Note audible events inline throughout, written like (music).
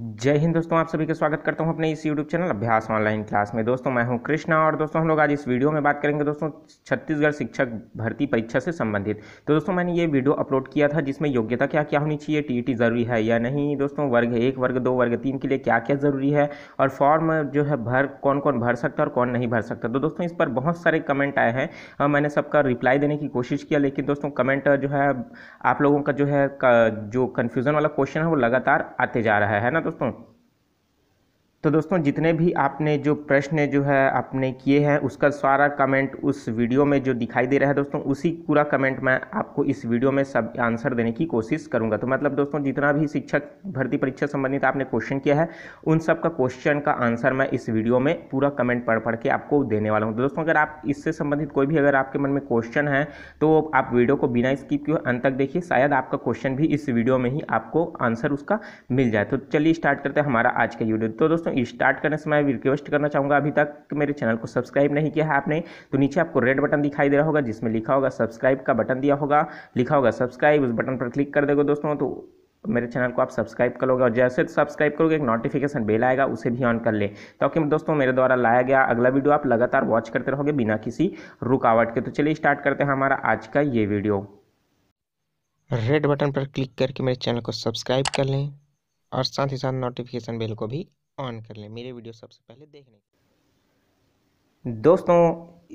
जय हिंद दोस्तों आप सभी का स्वागत करता हूं अपने इस YouTube channel Abhyas online class में दोस्तों मैं हूं कृष्णा और दोस्तों हम लोग आज इस वीडियो में बात करेंगे दोस्तों छत्तीसगढ़ शिक्षक भर्ती परीक्षा से संबंधित तो दोस्तों मैंने ये वीडियो अपलोड किया था जिसमें योग्यता क्या क्या होनी चाहिए टी e ज़रूरी है या नहीं दोस्तों वर्ग एक वर्ग दो वर्ग तीन के लिए क्या क्या ज़रूरी है और फॉर्म जो है भर कौन कौन भर सकता है और कौन नहीं भर सकता तो दोस्तों इस पर बहुत सारे कमेंट आए हैं और मैंने सबका रिप्लाई देने की कोशिश किया लेकिन दोस्तों कमेंट जो है आप लोगों का जो है जो कन्फ्यूज़न वाला क्वेश्चन है वो लगातार आते जा रहा है ना estão तो दोस्तों जितने भी आपने जो प्रश्न जो है आपने किए हैं उसका सारा कमेंट उस वीडियो में जो दिखाई दे रहा है दोस्तों उसी पूरा कमेंट मैं आपको इस वीडियो में सब आंसर देने की कोशिश करूंगा तो मतलब दोस्तों जितना भी शिक्षक भर्ती परीक्षा संबंधित आपने क्वेश्चन किया है उन सब का क्वेश्चन का आंसर मैं इस वीडियो में पूरा कमेंट पढ़ पढ़ के आपको देने वाला हूँ तो दोस्तों अगर आप इससे संबंधित कोई भी अगर आपके मन में क्वेश्चन है तो आप वीडियो को बिना स्किप किए अंत तक देखिए शायद आपका क्वेश्चन भी इस वीडियो में ही आपको आंसर उसका मिल जाए तो चलिए स्टार्ट करते हैं हमारा आज का वीडियो तो दोस्तों दोस्तों स्टार्ट करने समय भी रिक्वेस्ट करना चाहूँगा अभी तक मेरे चैनल को सब्सक्राइब नहीं किया है आपने तो नीचे आपको रेड बटन दिखाई दे रहा होगा जिसमें लिखा होगा सब्सक्राइब का बटन दिया होगा लिखा होगा सब्सक्राइब उस बटन पर क्लिक कर देगा दोस्तों तो मेरे चैनल को आप सब्सक्राइब कर लोगे और जैसे तो सब्सक्राइब करोगे एक नोटिफिकेशन बेल आएगा उसे भी ऑन कर ले ताकि तो दोस्तों मेरे द्वारा लाया गया अगला वीडियो आप लगातार वॉच करते रहोगे बिना किसी रुकावट के तो चलिए स्टार्ट करते हैं हमारा आज का ये वीडियो रेड बटन पर क्लिक करके मेरे चैनल को सब्सक्राइब कर लें और साथ ही साथ नोटिफिकेशन बेल को भी ऑन कर लें मेरे वीडियो सबसे पहले देखने के दोस्तों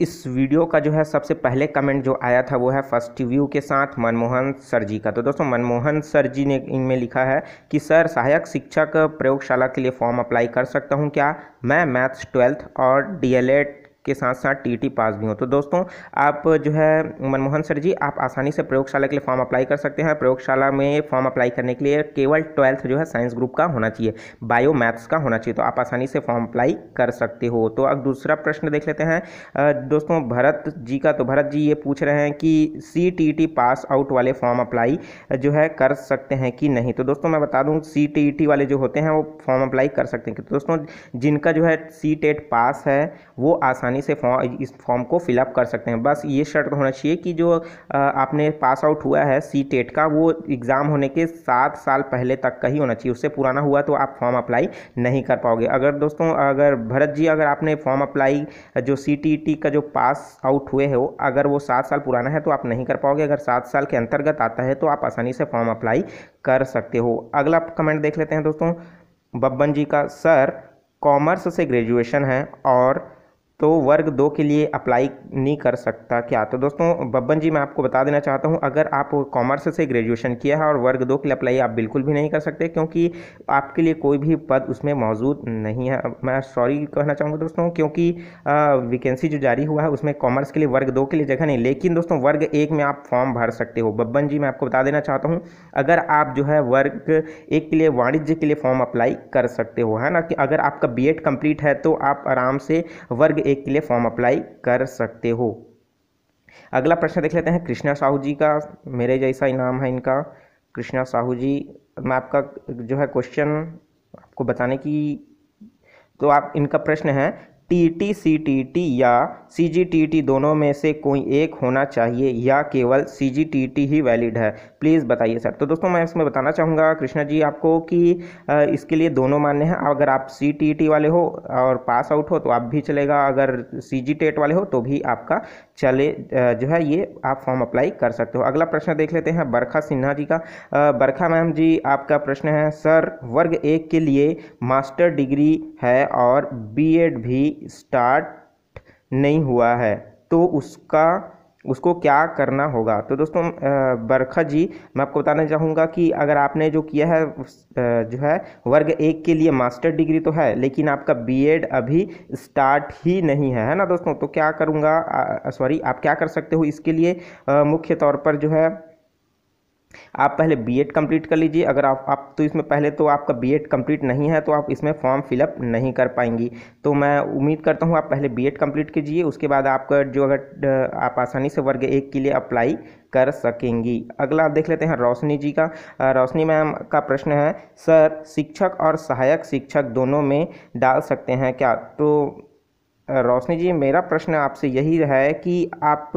इस वीडियो का जो है सबसे पहले कमेंट जो आया था वो है फर्स्ट व्यू के साथ मनमोहन सर जी का तो दोस्तों मनमोहन सर जी ने इनमें लिखा है कि सर सहायक शिक्षक प्रयोगशाला के लिए फॉर्म अप्लाई कर सकता हूं क्या मैं मैथ्स ट्वेल्थ और डीएलएड के साथ साथ टी पास भी हो तो दोस्तों आप जो है मनमोहन सर जी आप आसानी से प्रयोगशाला के लिए फॉर्म अप्लाई कर सकते हैं प्रयोगशाला में फॉर्म अप्लाई करने के लिए केवल ट्वेल्थ जो है साइंस ग्रुप का होना चाहिए बायो मैथ्स का होना चाहिए तो आप आसानी से फॉर्म अप्लाई कर सकते हो तो अब दूसरा प्रश्न देख लेते हैं दोस्तों भरत जी का तो भरत जी ये पूछ रहे हैं कि सी पास आउट वाले फॉर्म अप्लाई जो है कर सकते हैं कि नहीं तो दोस्तों मैं बता दूँ सी वाले जो होते हैं वो फॉर्म अप्लाई कर सकते हैं तो दोस्तों जिनका जो है सी पास है वो आसानी आसानी से फॉर्म इस फॉर्म को फिलअप कर सकते हैं बस ये शर्त होना चाहिए कि जो आपने पास आउट हुआ है सी टेट e का वो एग्ज़ाम होने के सात साल पहले तक का ही होना चाहिए उससे पुराना हुआ तो आप फॉर्म अप्लाई नहीं कर पाओगे अगर दोस्तों अगर भरत जी अगर आपने फॉर्म अप्लाई जो सी टी टी का जो पास आउट हुए हो अगर वो सात साल पुराना है तो आप नहीं कर पाओगे अगर सात साल के अंतर्गत आता है तो आप आसानी से फॉर्म अप्लाई कर सकते हो अगला कमेंट देख लेते हैं दोस्तों बब्बन जी का सर कॉमर्स से ग्रेजुएशन है और तो वर्ग दो के लिए अप्लाई नहीं कर सकता क्या तो दोस्तों बब्बन जी मैं आपको बता देना चाहता हूँ अगर आप कॉमर्स से ग्रेजुएशन किया है और वर्ग दो के लिए अप्लाई आप बिल्कुल भी नहीं कर सकते क्योंकि आपके लिए कोई भी पद उसमें मौजूद नहीं है मैं सॉरी कहना चाहूँगा दोस्तों क्योंकि वैकेंसी जो जारी हुआ है उसमें कॉमर्स के लिए वर्ग दो के लिए जगह नहीं लेकिन दोस्तों वर्ग एक में आप फॉर्म भर सकते हो बब्बन जी मैं आपको बता देना चाहता हूँ अगर आप जो है वर्ग एक के लिए वाणिज्य के लिए फॉर्म अप्लाई कर सकते हो है ना कि अगर आपका बी एड है तो आप आराम से वर्ग एक एक के लिए फॉर्म अप्लाई कर सकते हो अगला प्रश्न देख लेते हैं कृष्णा साहू जी का मेरे जैसा ही नाम है इनका कृष्णा साहू जी मैं आपका जो है क्वेश्चन आपको बताने की तो आप इनका प्रश्न है T T C T T या सी जी टी टी दोनों में से कोई एक होना चाहिए या केवल सी जी टी टी ही वैलिड है प्लीज़ बताइए सर तो दोस्तों मैं इसमें बताना चाहूँगा कृष्णा जी आपको कि इसके लिए दोनों मान्य हैं अगर आप सी टी टी वाले हो और पास आउट हो तो आप भी चलेगा अगर सी जी टेट वाले हो तो भी आपका चले जो है ये आप फॉर्म अप्लाई कर सकते हो अगला प्रश्न देख लेते हैं बरखा सिन्हा जी का बरखा मैम जी आपका प्रश्न है सर वर्ग एक के लिए मास्टर डिग्री है और बीएड भी स्टार्ट नहीं हुआ है तो उसका उसको क्या करना होगा तो दोस्तों बरखा जी मैं आपको बताना चाहूँगा कि अगर आपने जो किया है जो है वर्ग एक के लिए मास्टर डिग्री तो है लेकिन आपका बीएड अभी स्टार्ट ही नहीं है है ना दोस्तों तो क्या करूँगा सॉरी आप क्या कर सकते हो इसके लिए मुख्य तौर पर जो है आप पहले बीएड कंप्लीट कर लीजिए अगर आप आप तो इसमें पहले तो आपका बीएड कंप्लीट नहीं है तो आप इसमें फॉर्म फिलअप नहीं कर पाएंगी तो मैं उम्मीद करता हूँ आप पहले बीएड कंप्लीट कीजिए उसके बाद आपका जो अगर आप आसानी से वर्ग एक के लिए अप्लाई कर सकेंगी अगला देख लेते हैं रोशनी जी का रोशनी मैम का प्रश्न है सर शिक्षक और सहायक शिक्षक दोनों में डाल सकते हैं क्या तो रोशनी जी मेरा प्रश्न आपसे यही है कि आप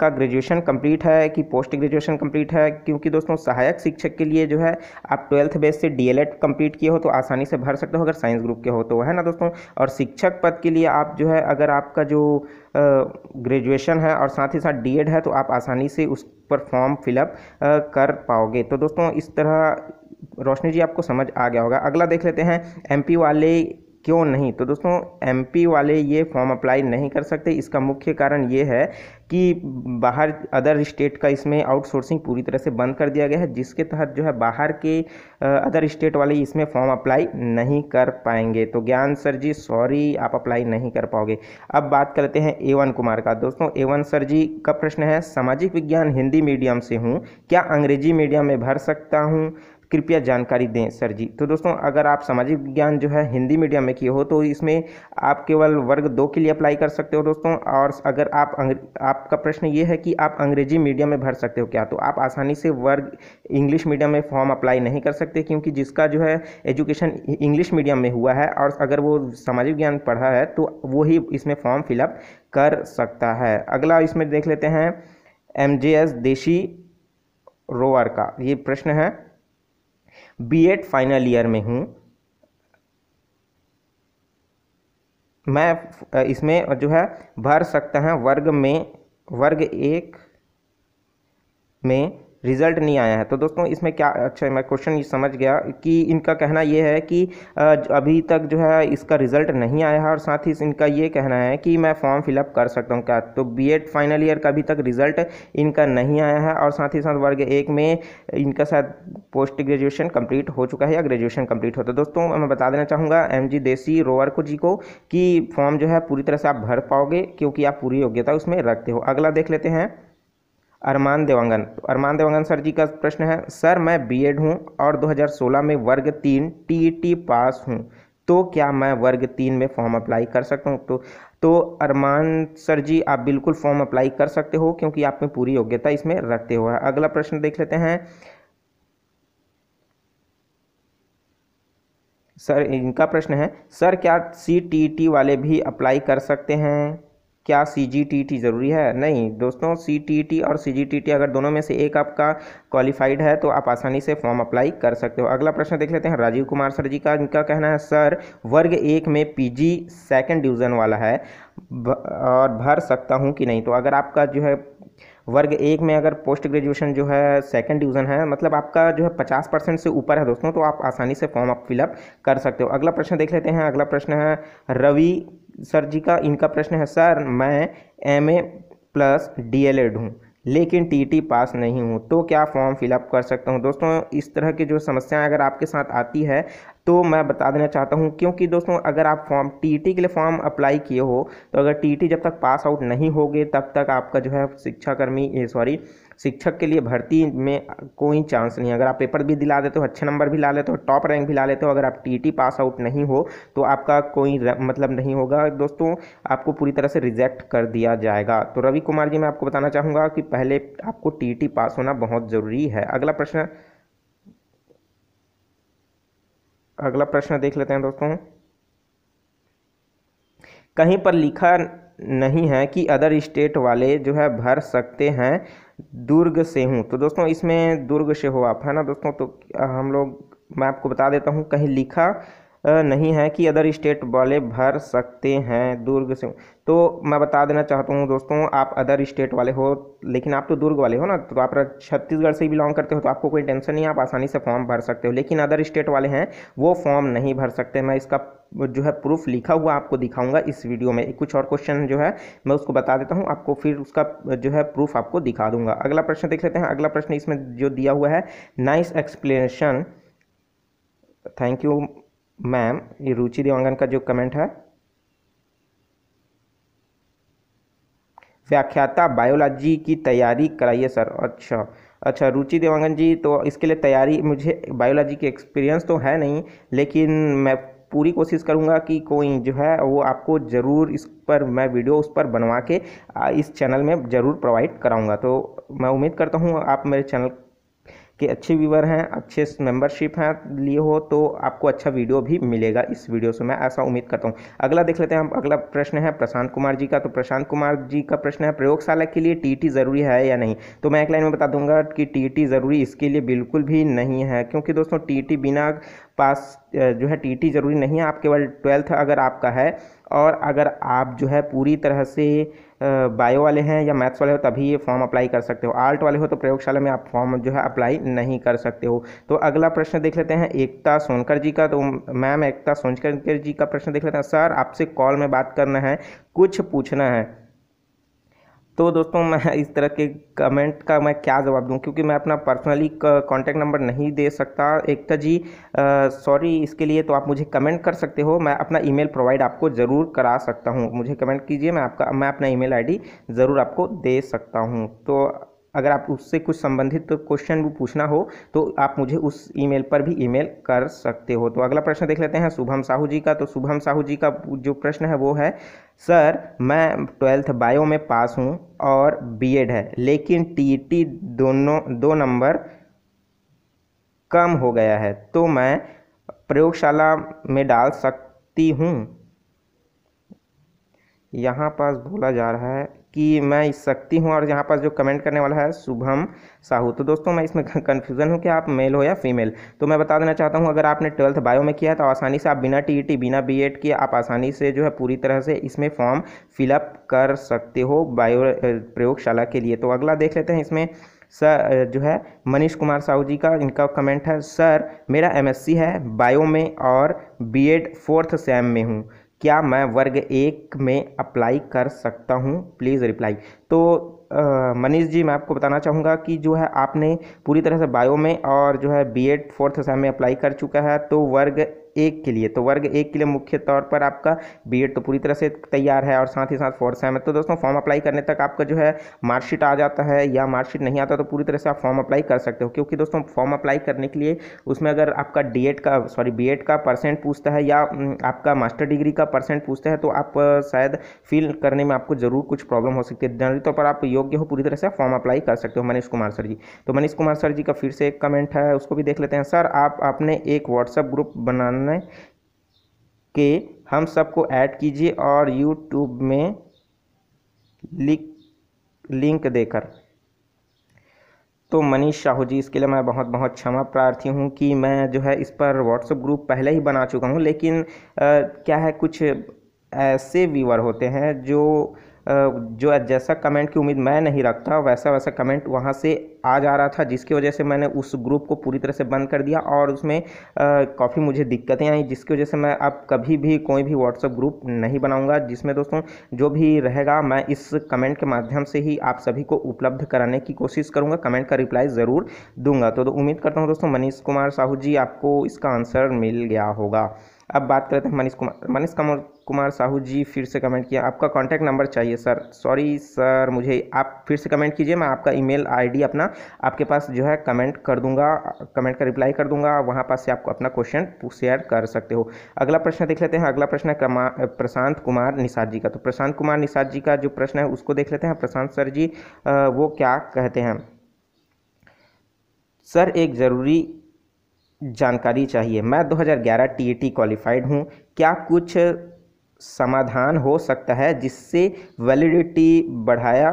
का ग्रेजुएशन कंप्लीट है कि पोस्ट ग्रेजुएशन कंप्लीट है क्योंकि दोस्तों सहायक शिक्षक के लिए जो है आप ट्वेल्थ बेस से डी कंप्लीट किए हो तो आसानी से भर सकते हो अगर साइंस ग्रुप के हो तो है ना दोस्तों और शिक्षक पद के लिए आप जो है अगर आपका जो ग्रेजुएशन है और साथ ही साथ डी है तो आप आसानी से उस पर फॉर्म फिलअप कर पाओगे तो दोस्तों इस तरह रोशनी जी आपको समझ आ गया होगा अगला देख लेते हैं एमपी वाले क्यों नहीं तो दोस्तों एमपी वाले ये फॉर्म अप्लाई नहीं कर सकते इसका मुख्य कारण ये है कि बाहर अदर स्टेट का इसमें आउटसोर्सिंग पूरी तरह से बंद कर दिया गया है जिसके तहत जो है बाहर के अदर स्टेट वाले इसमें फॉर्म अप्लाई नहीं कर पाएंगे तो ज्ञान सर जी सॉरी आप अप्लाई नहीं कर पाओगे अब बात करते हैं एवन कुमार का दोस्तों एवन सर जी का प्रश्न है सामाजिक विज्ञान हिंदी मीडियम से हूँ क्या अंग्रेजी मीडियम में भर सकता हूँ कृपया जानकारी दें सर जी तो दोस्तों अगर आप सामाजिक विज्ञान जो है हिंदी मीडियम में किए हो तो इसमें आप केवल वर्ग दो के लिए अप्लाई कर सकते हो दोस्तों और अगर आप आपका प्रश्न ये है कि आप अंग्रेजी मीडियम में भर सकते हो क्या तो आप आसानी से वर्ग इंग्लिश मीडियम में फॉर्म अप्लाई नहीं कर सकते क्योंकि जिसका जो है एजुकेशन इंग्लिश मीडियम में हुआ है और अगर वो सामाजिक विज्ञान पढ़ा है तो वो ही इसमें फॉर्म फिलअप कर सकता है अगला इसमें देख लेते हैं एम देशी रोवर का ये प्रश्न है बीएड फाइनल ईयर में हूँ मैं इसमें जो है भर सकता है वर्ग में वर्ग एक में रिज़ल्ट नहीं आया है तो दोस्तों इसमें क्या अच्छा मैं क्वेश्चन समझ गया कि इनका कहना यह है कि अभी तक जो है इसका रिज़ल्ट नहीं आया है और साथ ही इनका ये कहना है कि मैं फॉर्म फिलअप कर सकता हूँ क्या तो बी फाइनल ईयर का अभी तक रिज़ल्ट इनका नहीं आया है और साथ ही साथ वर्ग एक में इनका शायद पोस्ट ग्रेजुएशन कम्प्लीट हो चुका है या ग्रेजुएशन कम्प्लीट होता तो दोस्तों मैं बता देना चाहूँगा एम देसी रोअर को जी को कि फॉर्म जो है पूरी तरह से आप भर पाओगे क्योंकि आप पूरी योग्यता उसमें रखते हो अगला देख लेते हैं अरमान देवांगन अरमान देवांगन सर जी का प्रश्न है सर मैं बीएड हूं और 2016 में वर्ग तीन टी e पास हूं तो क्या मैं वर्ग तीन में फॉर्म अप्लाई कर सकता हूँ तो तो अरमान सर जी आप बिल्कुल फॉर्म अप्लाई कर सकते हो क्योंकि आप में पूरी योग्यता इसमें रखते हुए अगला प्रश्न देख लेते हैं सर इनका प्रश्न है सर क्या सी टी टी वाले भी अप्लाई कर सकते हैं क्या सी जी टी टी ज़रूरी है नहीं दोस्तों सी टी टी और सी जी टी टी अगर दोनों में से एक आपका क्वालिफाइड है तो आप आसानी से फॉर्म अप्लाई कर सकते हो अगला प्रश्न देख लेते हैं राजीव कुमार सर जी का इनका कहना है सर वर्ग एक में पी जी सेकेंड डिवीज़न वाला है और भर सकता हूँ कि नहीं तो अगर आपका जो है वर्ग एक में अगर पोस्ट ग्रेजुएशन जो है सेकंड डिवीज़न है मतलब आपका जो है पचास परसेंट से ऊपर है दोस्तों तो आप आसानी से फॉर्म अप फिलअप कर सकते हो अगला प्रश्न देख लेते हैं अगला प्रश्न है रवि सर जी का इनका प्रश्न है सर मैं M A plus D L Ed हूँ लेकिन टीटी पास नहीं हूँ तो क्या फॉर्म फिलअप कर सकता हूँ दोस्तों इस तरह की जो समस्याएं अगर आपके साथ आती है तो मैं बता देना चाहता हूँ क्योंकि दोस्तों अगर आप फॉर्म टीटी के लिए फॉर्म अप्लाई किए हो तो अगर टीटी जब तक पास आउट नहीं होगे तब तक आपका जो है शिक्षाकर्मी सॉरी शिक्षक के लिए भर्ती में कोई चांस नहीं अगर आप पेपर भी दिला देते हो अच्छे नंबर भी ला लेते हो टॉप रैंक भी ला लेते हो अगर आप टीटी पास आउट नहीं हो तो आपका कोई मतलब नहीं होगा दोस्तों आपको पूरी तरह से रिजेक्ट कर दिया जाएगा तो रवि कुमार जी मैं आपको बताना चाहूँगा कि पहले आपको टी पास होना बहुत ज़रूरी है अगला प्रश्न अगला प्रश्न देख लेते हैं दोस्तों कहीं पर लिखा नहीं है कि अदर स्टेट वाले जो है भर सकते हैं दुर्ग से हूँ तो दोस्तों इसमें दुर्ग से हो आप है ना दोस्तों तो हम लोग मैं आपको बता देता हूँ कहीं लिखा नहीं है कि अदर स्टेट वाले भर सकते हैं दुर्ग से तो मैं बता देना चाहता हूँ दोस्तों आप अदर स्टेट वाले हो लेकिन आप तो दुर्ग वाले हो ना तो आप छत्तीसगढ़ से बिलोंग करते हो तो आपको कोई टेंशन नहीं आप आसानी से फॉर्म भर सकते हो लेकिन अदर स्टेट वाले हैं वो फॉर्म नहीं भर सकते मैं इसका जो है प्रूफ लिखा हुआ आपको दिखाऊंगा इस वीडियो में कुछ और क्वेश्चन जो है मैं उसको बता देता हूँ आपको फिर उसका जो है प्रूफ आपको दिखा दूंगा अगला प्रश्न देख लेते हैं अगला प्रश्न इसमें जो दिया हुआ है nice explanation thank you ma'am ये रुचि देवांगन का जो कमेंट है व्याख्याता बायोलॉजी की तैयारी कराइए सर अच्छा अच्छा रुचि देवांगन जी तो इसके लिए तैयारी मुझे बायोलॉजी की एक्सपीरियंस तो है नहीं लेकिन मैं पूरी कोशिश करूँगा कि कोई जो है वो आपको ज़रूर इस पर मैं वीडियो उस पर बनवा के इस चैनल में ज़रूर प्रोवाइड कराऊँगा तो मैं उम्मीद करता हूँ आप मेरे चैनल कि अच्छे व्यूवर हैं अच्छे मेंबरशिप हैं लिए हो तो आपको अच्छा वीडियो भी मिलेगा इस वीडियो से मैं ऐसा उम्मीद करता हूँ अगला देख लेते हैं हम अगला प्रश्न है प्रशांत कुमार जी का तो प्रशांत कुमार जी का प्रश्न है प्रयोगशाला के लिए टी ज़रूरी है या नहीं तो मैं एक लाइन में बता दूंगा कि टी ज़रूरी इसके लिए बिल्कुल भी नहीं है क्योंकि दोस्तों टी बिना पास जो है टीटी ज़रूरी नहीं है आप केवल ट्वेल्थ अगर आपका है और अगर आप जो है पूरी तरह से बायो वाले हैं या मैथ्स वाले हो तभी ये फॉर्म अप्लाई कर सकते हो आर्ट वाले हो तो प्रयोगशाला में आप फॉर्म जो है अप्लाई नहीं कर सकते हो तो अगला प्रश्न देख लेते हैं एकता सोनकर जी का तो मैम एकता सोनकर जी का प्रश्न देख लेते हैं सर आपसे कॉल में बात करना है कुछ पूछना है तो दोस्तों मैं इस तरह के कमेंट का मैं क्या जवाब दूं क्योंकि मैं अपना पर्सनली कांटेक्ट नंबर नहीं दे सकता एकता जी सॉरी इसके लिए तो आप मुझे कमेंट कर सकते हो मैं अपना ईमेल प्रोवाइड आपको ज़रूर करा सकता हूं मुझे कमेंट कीजिए मैं आपका मैं अपना ईमेल आईडी ज़रूर आपको दे सकता हूं तो अगर आप उससे कुछ संबंधित तो क्वेश्चन भी पूछना हो तो आप मुझे उस ईमेल पर भी ईमेल कर सकते हो तो अगला प्रश्न देख लेते हैं शुभम साहू जी का तो शुभम साहू जी का जो प्रश्न है वो है सर मैं ट्वेल्थ बायो में पास हूँ और बीएड है लेकिन टी e दोनों दो नंबर कम हो गया है तो मैं प्रयोगशाला में डाल सकती हूँ यहाँ पास बोला जा रहा है कि मैं इस सकती हूँ और यहाँ पर जो कमेंट करने वाला है शुभम साहू तो दोस्तों मैं इसमें कन्फ्यूज़न (laughs) हूँ कि आप मेल हो या फीमेल तो मैं बता देना चाहता हूँ अगर आपने ट्वेल्थ बायो में किया है तो आसानी से आप बिना टी e बिना बी एड e किए आप आसानी से जो है पूरी तरह से इसमें फॉर्म फिलअप कर सकते हो बायो प्रयोगशाला के लिए तो अगला देख लेते हैं इसमें सर जो है मनीष कुमार साहू जी का इनका कमेंट है सर मेरा एमएससी है बायो में और बीएड फोर्थ सेम में हूँ क्या मैं वर्ग एक में अप्लाई कर सकता हूँ प्लीज़ रिप्लाई तो मनीष जी मैं आपको बताना चाहूँगा कि जो है आपने पूरी तरह से बायो में और जो है बीएड फोर्थ सेम में अप्लाई कर चुका है तो वर्ग एक के लिए तो वर्ग एक के लिए मुख्य तौर पर आपका बी तो पूरी तरह से तैयार है और साथ ही साथ फोर्थ सेम है तो दोस्तों फॉर्म अप्लाई करने तक आपका जो है मार्कशीट आ जाता है या मार्कशीट नहीं आता तो पूरी तरह से आप फॉर्म अप्लाई कर सकते हो क्योंकि दोस्तों फॉर्म अप्लाई करने के लिए उसमें अगर आपका डी का सॉरी बी का परसेंट पूछता है या आपका मास्टर डिग्री का परसेंट पूछता है तो आप शायद फिल करने में आपको ज़रूर कुछ प्रॉब्लम हो सकती है जनरली तौर पर आप योग्य हो पूरी तरह से फॉर्म अप्लाई कर सकते हो मनीष कुमार सर जी तो मनीष कुमार सर जी का फिर से एक कमेंट है उसको भी देख लेते हैं सर आप अपने एक व्हाट्सअप ग्रुप बनाना बने के हम सबको ऐड कीजिए और यूट्यूब में लिंक लिंक देकर तो मनीष साहू जी इसके लिए मैं बहुत बहुत क्षमा प्रार्थी हूँ कि मैं जो है इस पर व्हाट्सएप ग्रुप पहले ही बना चुका हूँ लेकिन आ, क्या है कुछ ऐसे व्यूअर होते हैं जो जो जैसा कमेंट की उम्मीद मैं नहीं रखता वैसा वैसा कमेंट वहाँ से आ जा रहा था जिसकी वजह से मैंने उस ग्रुप को पूरी तरह से बंद कर दिया और उसमें काफ़ी मुझे दिक्कतें आई जिसकी वजह से मैं अब कभी भी कोई भी व्हाट्सअप ग्रुप नहीं बनाऊंगा जिसमें दोस्तों जो भी रहेगा मैं इस कमेंट के माध्यम से ही आप सभी को उपलब्ध कराने की कोशिश करूँगा कमेंट का रिप्लाई ज़रूर दूंगा तो, तो उम्मीद करता हूँ दोस्तों मनीष कुमार साहू जी आपको इसका आंसर मिल गया होगा अब बात करते हैं मनीष कुमार मनीष कमर कुमार साहू जी फिर से कमेंट किया आपका कॉन्टैक्ट नंबर चाहिए सर सॉरी सर मुझे आप फिर से कमेंट कीजिए मैं आपका ईमेल आईडी अपना आपके पास जो है कमेंट कर दूंगा कमेंट का रिप्लाई कर दूंगा वहाँ पास से आपको अपना क्वेश्चन शेयर कर सकते हो अगला प्रश्न देख लेते हैं अगला प्रश्न है प्रशांत कुमार निषाद जी का तो प्रशांत कुमार निषाद जी का जो प्रश्न है उसको देख लेते हैं प्रशांत सर जी वो क्या कहते हैं सर एक ज़रूरी जानकारी चाहिए मैं 2011 टी क्वालिफाइड हूँ क्या कुछ समाधान हो सकता है जिससे वैलिडिटी बढ़ाया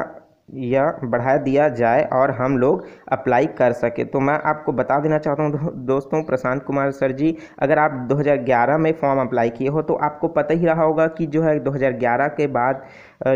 या बढ़ा दिया जाए और हम लोग अप्लाई कर सके तो मैं आपको बता देना चाहता हूँ दो, दोस्तों प्रशांत कुमार सर जी अगर आप 2011 में फॉर्म अप्लाई किए हो तो आपको पता ही रहा होगा कि जो है 2011 के बाद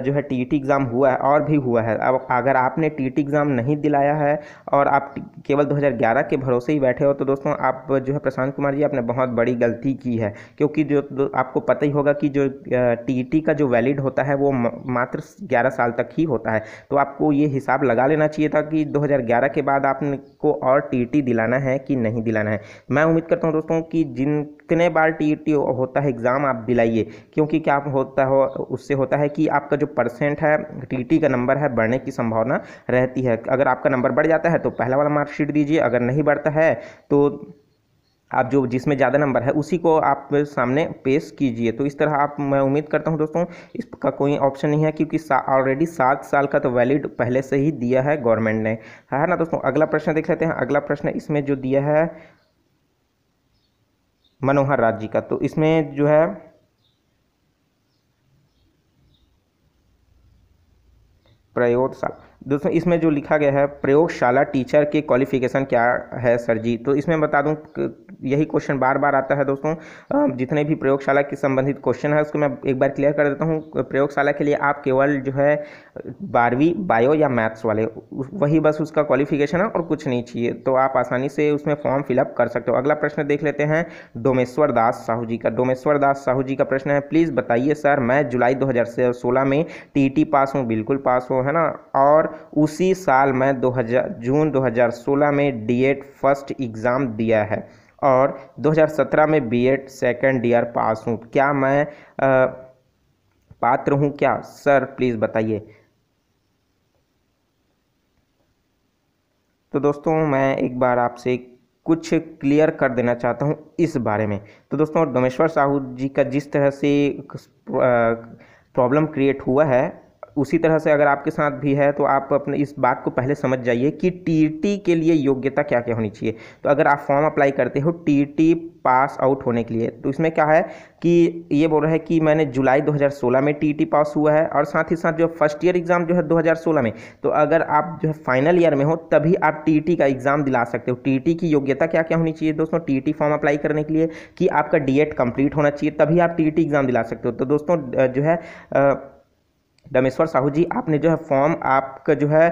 जो है टी टी एग्ज़ाम हुआ है और भी हुआ है अब अगर आपने टी टी एग्ज़ाम नहीं दिलाया है और आप केवल 2011 के भरोसे ही बैठे हो तो दोस्तों आप जो है प्रशांत कुमार जी आपने बहुत बड़ी गलती की है क्योंकि जो आपको पता ही होगा कि जो टी टी e का जो वैलिड होता है वो मात्र ग्यारह साल तक ही होता है तो आपको ये हिसाब लगा लेना चाहिए था कि ग्यारह के बाद आपको और टी टी e दिलाना है कि नहीं दिलाना है मैं उम्मीद करता हूँ दोस्तों कि जितने बार टी टी e होता है एग्ज़ाम आप दिलाइए क्योंकि क्या होता हो उससे होता है कि आपका आपका जो परसेंट है टीटी का नंबर है बढ़ने की संभावना रहती है अगर आपका नंबर बढ़ जाता है तो पहला वाला मार्कशीट दीजिए अगर नहीं बढ़ता है तो आप जो जिसमें ज़्यादा नंबर है उसी को आप सामने पेश कीजिए तो इस तरह आप मैं उम्मीद करता हूं दोस्तों इसका कोई ऑप्शन नहीं है क्योंकि ऑलरेडी सा, सात साल का तो वैलिड पहले से ही दिया है गवर्नमेंट ने है ना दोस्तों अगला प्रश्न देख लेते हैं अगला प्रश्न इसमें जो दिया है मनोहर राज जी का तो इसमें जो है प्रयोत्सव दोस्तों इसमें जो लिखा गया है प्रयोगशाला टीचर के क्वालिफिकेशन क्या है सर जी तो इसमें बता दूं यही क्वेश्चन बार बार आता है दोस्तों जितने भी प्रयोगशाला के संबंधित क्वेश्चन है उसको मैं एक बार क्लियर कर देता हूँ प्रयोगशाला के लिए आप केवल जो है बारहवीं बायो या मैथ्स वाले वही बस उसका क्वालिफिकेशन है और कुछ नहीं चाहिए तो आप आसानी से उसमें फॉर्म फिलअप कर सकते हो अगला प्रश्न देख लेते हैं डोमेश्वर दास साहू जी का डोमेश्वर दास साहू जी का प्रश्न है प्लीज़ बताइए सर मैं जुलाई दो में टी पास हूँ बिल्कुल पास हूँ है ना और उसी साल में 2000 जून 2016 में डीएड फर्स्ट एग्ज़ाम दिया है और 2017 में बीएड सेकंड ईयर पास हूँ क्या मैं आ, पात्र हूँ क्या सर प्लीज़ बताइए तो दोस्तों मैं एक बार आपसे कुछ क्लियर कर देना चाहता हूँ इस बारे में तो दोस्तों डोमेश्वर साहू जी का जिस तरह से प्रॉब्लम क्रिएट हुआ है उसी तरह से अगर आपके साथ भी है तो आप अपने इस बात को पहले समझ जाइए कि टीटी के लिए योग्यता क्या क्या होनी चाहिए तो अगर आप फॉर्म अप्लाई करते हो टीटी पास आउट होने के लिए तो इसमें क्या है कि ये बोल रहा है कि मैंने जुलाई 2016 में टीटी पास हुआ है और साथ ही साथ जो फर्स्ट ईयर एग्ज़ाम जो है 2016 में तो अगर आप जो है फाइनल ईयर में हो तभी आप टीटी का एग्ज़ाम दिला सकते हो टीटी की योग्यता क्या क्या होनी चाहिए दोस्तों टीटी फॉर्म अप्लाई करने के लिए कि आपका डी कंप्लीट होना चाहिए तभी आप टी एग्ज़ाम दिला सकते हो तो दोस्तों जो है आ, दमेश्वर साहू जी आपने जो है फॉर्म आपका जो है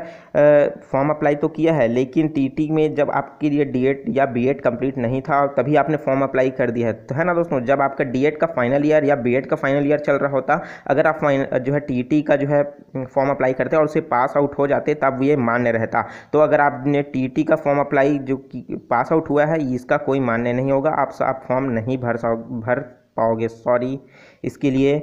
फॉर्म अप्लाई तो किया है लेकिन टीटी में जब आपके लिए डीएड या बीएड कंप्लीट नहीं था तभी आपने फॉर्म अप्लाई कर दिया है तो है ना दोस्तों जब आपका डीएड का फाइनल ईयर या बीएड का फाइनल ईयर चल रहा होता अगर आप फाइनल जो है टी का जो है फॉर्म अप्लाई करते और उसे पास आउट हो जाते तब ये मान्य रहता तो अगर आपने टी का फॉर्म अप्लाई जो पास आउट हुआ है इसका कोई मान्य नहीं होगा आप आप फॉर्म नहीं भर भर पाओगे सॉरी इसके लिए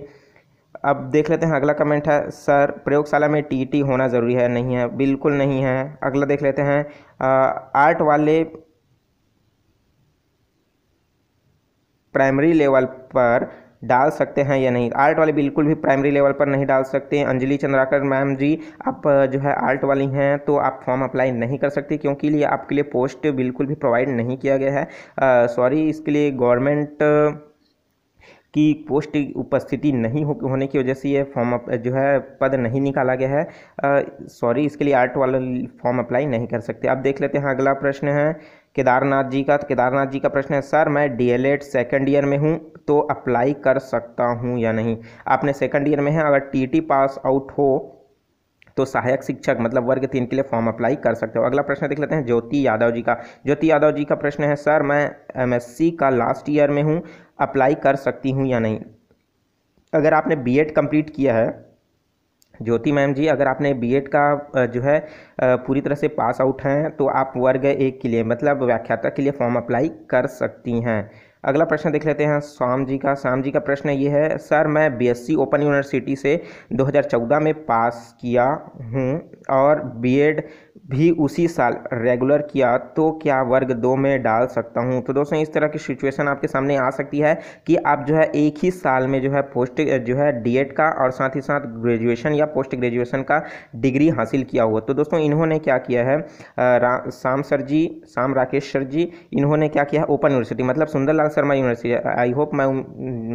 अब देख लेते हैं अगला कमेंट है सर प्रयोगशाला में टीटी होना ज़रूरी है नहीं है बिल्कुल नहीं है अगला देख लेते हैं आर्ट वाले प्राइमरी लेवल पर डाल सकते हैं या नहीं आर्ट वाले बिल्कुल भी प्राइमरी लेवल पर नहीं डाल सकते अंजलि चंद्राकर मैम जी आप जो है आर्ट वाली हैं तो आप फॉर्म अप्लाई नहीं कर सकते क्योंकि लिए आपके लिए पोस्ट बिल्कुल भी प्रोवाइड नहीं किया गया है सॉरी इसके लिए गवर्नमेंट की पोस्ट उपस्थिति नहीं हो होने की वजह से ये फॉर्म जो है पद नहीं निकाला गया है सॉरी इसके लिए आर्ट वाला फॉर्म अप्लाई नहीं कर सकते अब देख लेते हैं अगला प्रश्न है केदारनाथ जी का तो केदारनाथ जी का प्रश्न है सर मैं D L Ed second year में हूँ तो अप्लाई कर सकता हूँ या नहीं आपने सेकेंड ईयर में है अगर टी टी पास आउट हो तो सहायक शिक्षक मतलब वर्ग तीन के लिए फॉर्म अप्लाई कर सकते हो अगला प्रश्न देख लेते हैं ज्योति यादव जी का ज्योति यादव जी का प्रश्न है सर मैं एमएससी का लास्ट ईयर में हूँ अप्लाई कर सकती हूँ या नहीं अगर आपने बीएड कंप्लीट किया है ज्योति मैम जी अगर आपने बीएड का जो है पूरी तरह से पास आउट हैं तो आप वर्ग एक के लिए मतलब व्याख्याता के लिए फॉर्म अप्लाई कर सकती हैं अगला प्रश्न देख लेते हैं स्वाम जी का स्वाम जी का प्रश्न ये है सर मैं बीएससी ओपन यूनिवर्सिटी से 2014 में पास किया हूँ और बीएड भी उसी साल रेगुलर किया तो क्या वर्ग दो में डाल सकता हूँ तो दोस्तों इस तरह की सिचुएशन आपके सामने आ सकती है कि आप जो है एक ही साल में जो है पोस्ट जो है डीएड का और साथ ही साथ ग्रेजुएशन या पोस्ट ग्रेजुएशन का डिग्री हासिल किया हुआ तो दोस्तों इन्होंने क्या किया है शाम सर जी शाम राकेश सर जी इन्होंने क्या किया है ओपन यूनिवर्सिटी मतलब Sundarlal Sharma university I hope मैं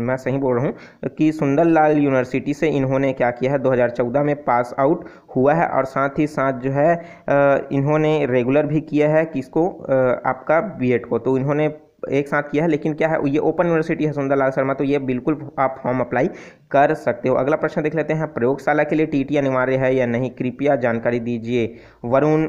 मैं सही बोल रहा हूँ कि सुंदरलाल यूनिवर्सिटी से इन्होंने क्या किया है दो में पास आउट हुआ है और साथ ही साथ जो है इन्होंने रेगुलर भी किया है किसको आपका बीएड को तो इन्होंने एक साथ किया है लेकिन क्या है ये ओपन यूनिवर्सिटी है सुंदरलाल शर्मा तो ये बिल्कुल आप फॉर्म अप्लाई कर सकते हो अगला प्रश्न देख लेते हैं प्रयोगशाला के लिए टीटी अनिवार्य है या नहीं कृपया जानकारी दीजिए वरुण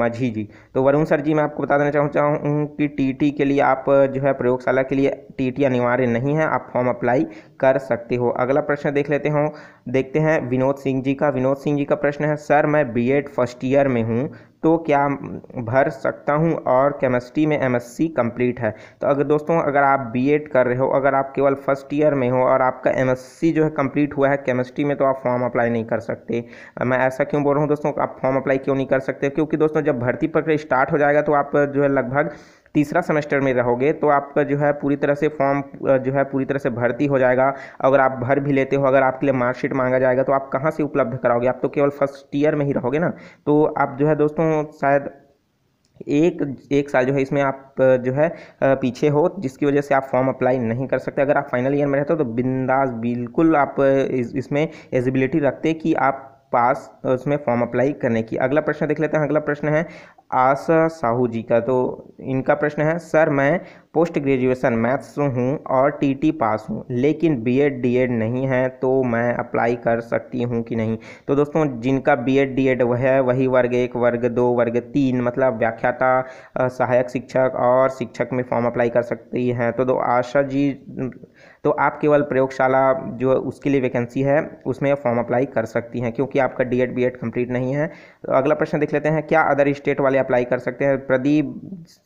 मझी जी तो वरुण सर जी मैं आपको बता देना चाहता हूँ कि टीटी के लिए आप जो है प्रयोगशाला के लिए टीटी अनिवार्य नहीं है आप फॉर्म अप्लाई कर सकते हो अगला प्रश्न देख लेते हो देखते हैं विनोद सिंह जी का विनोद सिंह जी का प्रश्न है सर मैं बीएड फर्स्ट ईयर में हूँ तो क्या भर सकता हूँ और केमिस्ट्री में एमएससी कंप्लीट है तो अगर दोस्तों अगर आप बीएड कर रहे हो अगर आप केवल फर्स्ट ईयर में हो और आपका एमएससी जो है कंप्लीट हुआ है केमिस्ट्री में तो आप फॉर्म अप्लाई नहीं कर सकते मैं ऐसा क्यों बोल रहा हूँ दोस्तों आप फॉर्म अप्लाई क्यों नहीं कर सकते क्योंकि दोस्तों जब भर्ती प्रक्रिया स्टार्ट हो जाएगा तो आप जो है लगभग तीसरा सेमेस्टर में रहोगे तो आपका जो है पूरी तरह से फॉर्म जो है पूरी तरह से भर्ती हो जाएगा अगर आप भर भी लेते हो अगर आपके लिए मार्कशीट मांगा जाएगा तो आप कहाँ से उपलब्ध कराओगे आप तो केवल फर्स्ट ईयर में ही रहोगे ना तो आप जो है दोस्तों शायद एक एक साल जो है इसमें आप जो है पीछे हो जिसकी वजह से आप फॉर्म अप्लाई नहीं कर सकते अगर आप फाइनल ईयर में रहते हो तो बिंदास बिल्कुल आप इस, इसमें एलिजिबिलिटी रखते कि आप पास उसमें फॉर्म अप्लाई करने की अगला प्रश्न देख लेते हैं अगला प्रश्न है आशा साहू जी का तो इनका प्रश्न है सर मैं पोस्ट ग्रेजुएशन मैथ्स हूँ और टीटी पास हूँ लेकिन बीएड डीएड नहीं है तो मैं अप्लाई कर सकती हूँ कि नहीं तो दोस्तों जिनका बीएड डीएड वह है वही वर्ग एक वर्ग दो वर्ग तीन मतलब व्याख्याता सहायक शिक्षक और शिक्षक में फॉर्म अप्लाई कर सकती हैं तो दो आशा जी तो आप केवल प्रयोगशाला जो उसके लिए वैकेंसी है उसमें फॉर्म अप्लाई कर सकती हैं क्योंकि आपका D Ed B Ed complete नहीं है तो अगला प्रश्न देख लेते हैं क्या अदर स्टेट वाले अप्लाई कर सकते हैं प्रदीप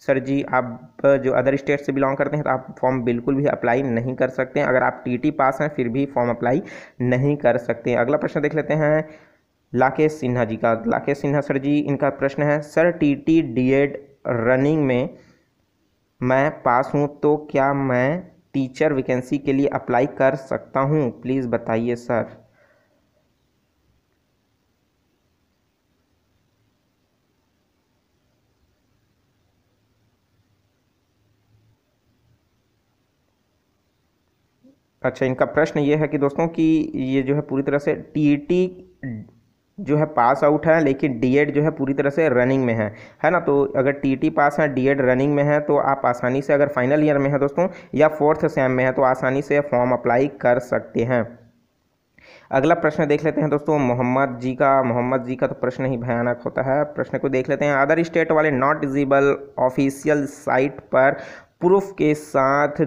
सर जी आप जो अदर स्टेट से बिलोंग करते हैं तो आप फॉर्म बिल्कुल भी अप्लाई नहीं कर सकते हैं अगर आप टी पास हैं फिर भी फॉर्म अप्लाई नहीं कर सकते अगला प्रश्न देख लेते हैं लाकेश सिन्हा जी का लाकेश सिन्हा सर जी इनका प्रश्न है sir T T D Ed running में मैं पास हूँ तो क्या मैं टीचर वैकेंसी के लिए अप्लाई कर सकता हूँ प्लीज़ बताइए सर अच्छा इनका प्रश्न ये है कि दोस्तों कि ये जो है पूरी तरह से टी टी e जो है पास आउट है लेकिन डीएड जो है पूरी तरह से रनिंग में है है ना तो अगर टीटी पास है डीएड रनिंग में है तो आप आसानी से अगर फाइनल ईयर में है दोस्तों या फोर्थ सेम में है तो आसानी से फॉर्म अप्लाई कर सकते हैं अगला प्रश्न देख लेते हैं दोस्तों मोहम्मद जी का मोहम्मद जी का तो प्रश्न ही भयानक होता है प्रश्न को देख लेते हैं अदर स्टेट वाले नॉट डिजिबल ऑफिशियल साइट पर प्रूफ के साथ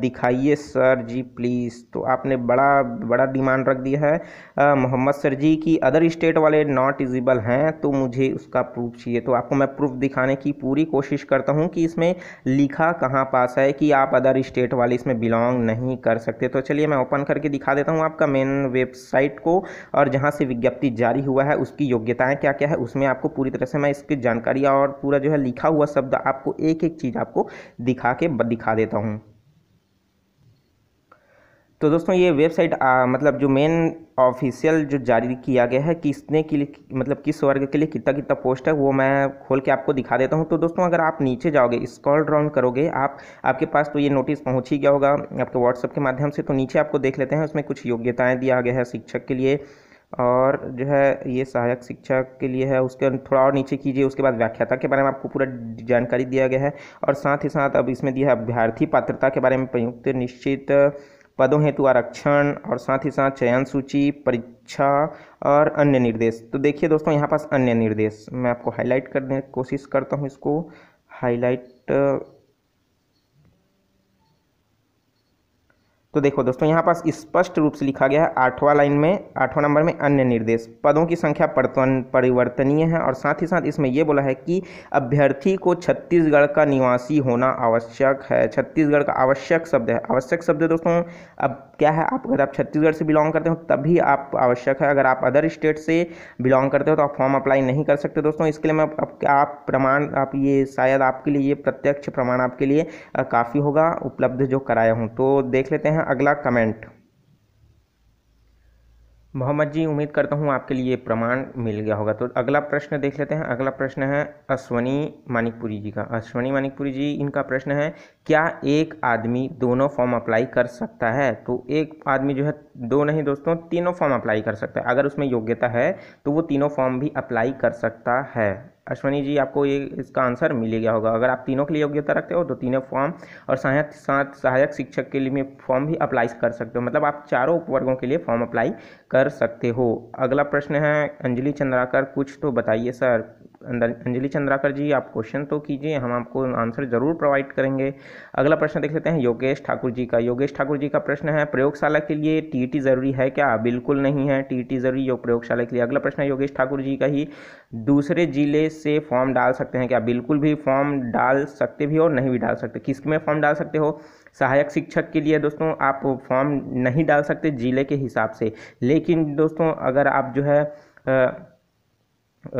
दिखाइए सर जी प्लीज़ तो आपने बड़ा बड़ा डिमांड रख दिया है मोहम्मद सर जी की अदर स्टेट वाले नॉट इजिबल हैं तो मुझे उसका प्रूफ चाहिए तो आपको मैं प्रूफ दिखाने की पूरी कोशिश करता हूं कि इसमें लिखा कहां पास है कि आप अदर स्टेट वाले इसमें बिलोंग नहीं कर सकते तो चलिए मैं ओपन करके दिखा देता हूँ आपका मेन वेबसाइट को और जहाँ से विज्ञप्ति जारी हुआ है उसकी योग्यताएँ क्या क्या है उसमें आपको पूरी तरह से मैं इसकी जानकारी और पूरा जो है लिखा हुआ शब्द आपको एक एक चीज़ आपको दिखा के दिखा देता हूँ तो दोस्तों ये वेबसाइट आ, मतलब जो मेन ऑफिशियल जो जारी किया गया है किसने के लिए मतलब किस वर्ग के लिए कितना कितना पोस्ट है वो मैं खोल के आपको दिखा देता हूँ तो दोस्तों अगर आप नीचे जाओगे स्कॉल ड्राउन करोगे आप आपके पास तो ये नोटिस पहुँच ही गया होगा आपके व्हाट्सअप के माध्यम से तो नीचे आपको देख लेते हैं उसमें कुछ योग्यताएँ दिया गया है शिक्षक के लिए और जो है ये सहायक शिक्षा के लिए है उसके थोड़ा और नीचे कीजिए उसके बाद व्याख्याता के बारे में आपको पूरा जानकारी दिया गया है और साथ ही साथ अब इसमें दिया है अभ्यर्थी पात्रता के बारे में प्रयुक्त निश्चित पदों हेतु आरक्षण और साथ ही साथ चयन सूची परीक्षा और अन्य निर्देश तो देखिए दोस्तों यहाँ पास अन्य निर्देश मैं आपको हाईलाइट करने कोशिश करता हूँ इसको हाईलाइट तो देखो दोस्तों यहाँ पास स्पष्ट रूप से लिखा गया है आठवां लाइन में आठवां नंबर में अन्य निर्देश पदों की संख्या परिवर्तनीय है और साथ ही साथ इसमें यह बोला है कि अभ्यर्थी को छत्तीसगढ़ का निवासी होना आवश्यक है छत्तीसगढ़ का आवश्यक शब्द है आवश्यक शब्द दोस्तों अब क्या है आप अगर आप छत्तीसगढ़ से बिलोंग करते हो तभी आप आवश्यक है अगर आप अदर स्टेट से बिलोंग करते हो तो आप फॉर्म अप्लाई नहीं कर सकते दोस्तों इसके लिए मैं आप प्रमाण आप ये शायद आपके लिए ये प्रत्यक्ष प्रमाण आपके लिए काफ़ी होगा उपलब्ध जो कराया हूँ तो देख लेते हैं अगला कमेंट मोहम्मद जी उम्मीद करता हूँ आपके लिए प्रमाण मिल गया होगा तो अगला प्रश्न देख लेते हैं अगला प्रश्न है अश्वनी मानिकपुरी जी का अश्वनी मानिकपुरी जी इनका प्रश्न है क्या एक आदमी दोनों फॉर्म अप्लाई कर सकता है तो एक आदमी जो है दो नहीं दोस्तों तीनों फॉर्म अप्लाई कर सकता है अगर उसमें योग्यता है तो वो तीनों फॉर्म भी अप्लाई कर सकता है अश्वनी जी आपको ये इसका आंसर मिल गया होगा अगर आप तीनों के लिए योग्यता रखते हो तो तीनों फॉर्म और सहायक साथ सहायक शिक्षक के लिए फॉर्म भी अप्लाई कर सकते हो मतलब आप चारों उपवर्गों के लिए फॉर्म अप्लाई कर सकते हो अगला प्रश्न है अंजलि चंद्राकर कुछ तो बताइए सर अंजलि चंद्राकर जी आप क्वेश्चन तो कीजिए हम आपको आंसर जरूर प्रोवाइड करेंगे अगला प्रश्न देख लेते हैं योगेश ठाकुर जी का योगेश ठाकुर जी का प्रश्न है प्रयोगशाला के लिए टी जरूरी है क्या बिल्कुल नहीं है टी जरूरी योग प्रयोगशाला के लिए अगला प्रश्न है योगेश ठाकुर जी का ही दूसरे जिले से फॉर्म डाल सकते हैं क्या बिल्कुल भी फॉर्म डाल सकते भी और नहीं भी डाल सकते किस में फॉर्म डाल सकते हो सहायक शिक्षक के लिए दोस्तों आप फॉर्म नहीं डाल सकते ज़िले के हिसाब से लेकिन दोस्तों अगर आप जो है आ,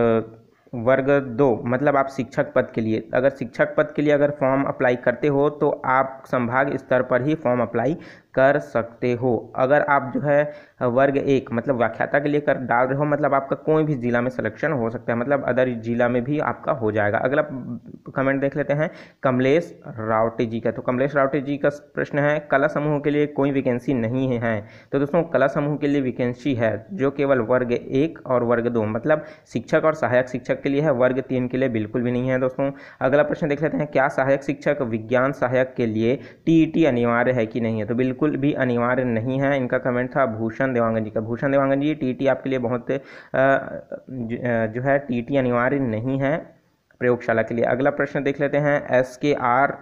आ, वर्ग दो मतलब आप शिक्षक पद के लिए अगर शिक्षक पद के लिए अगर फॉर्म अप्लाई करते हो तो आप संभाग स्तर पर ही फॉर्म अप्लाई कर सकते हो अगर आप जो है वर्ग एक मतलब व्याख्याता के लिए कर डाल रहे हो मतलब आपका कोई भी ज़िला में सिलेक्शन हो सकता है मतलब अदर ज़िला में भी आपका हो जाएगा अगला कमेंट देख लेते हैं कमलेश रावटे जी का तो कमलेश रावटे जी का प्रश्न है कला समूह के लिए कोई वैकेंसी नहीं है तो दोस्तों कला समूह के लिए वैकेंसी है जो केवल वर्ग एक और वर्ग दो मतलब शिक्षक और सहायक शिक्षक के लिए है वर्ग तीन के लिए बिल्कुल भी नहीं है दोस्तों अगला प्रश्न देख लेते हैं क्या सहायक शिक्षक विज्ञान सहायक के लिए टी e अनिवार्य है कि नहीं है तो बिल्कुल बिल्कुल भी अनिवार्य नहीं है इनका कमेंट था भूषण देवांगन जी का भूषण देवांगन जी टीटी आपके लिए बहुत जो है टीटी अनिवार्य नहीं है प्रयोगशाला के लिए अगला प्रश्न देख लेते हैं एस के आर